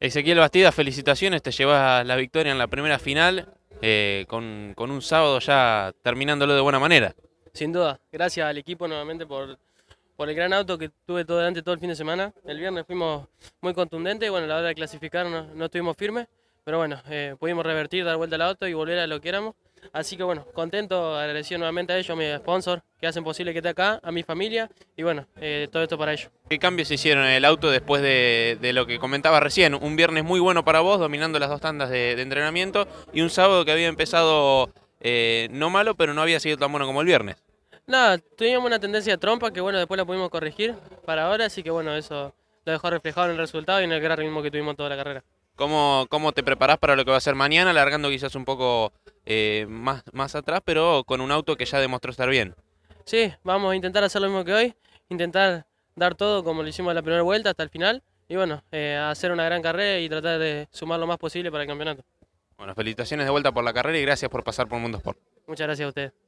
Ezequiel Bastida, felicitaciones, te llevas la victoria en la primera final eh, con, un sábado ya terminándolo de buena manera. Sin duda, gracias al equipo nuevamente por, por el gran auto que tuve todo delante todo el fin de semana. El viernes fuimos muy contundentes y bueno, a la hora de clasificar no, estuvimos firmes, pero bueno, eh, pudimos revertir, dar vuelta al auto y volver a lo que éramos. Así que bueno, contento, agradecido nuevamente a ellos, a mi sponsor, que hacen posible que esté acá, a mi familia y bueno, eh, todo esto para ellos. ¿Qué cambios se hicieron en el auto después de, lo que comentaba recién? Un viernes muy bueno para vos, dominando las dos tandas de, entrenamiento y un sábado que había empezado eh, no malo, pero no había sido tan bueno como el viernes. Nada, tuvimos una tendencia a trompa que bueno, después la pudimos corregir para ahora, así que bueno, eso lo dejó reflejado en el resultado y en el gran ritmo que tuvimos toda la carrera. ¿Cómo, cómo te preparás para lo que va a ser mañana, alargando quizás un poco eh, más, más atrás, pero con un auto que ya demostró estar bien. Sí, vamos a intentar hacer lo mismo que hoy, intentar dar todo como lo hicimos en la primera vuelta hasta el final y bueno, eh, hacer una gran carrera y tratar de sumar lo más posible para el campeonato. Bueno, felicitaciones de vuelta por la carrera y gracias por pasar por Mundo Sport. Muchas gracias a usted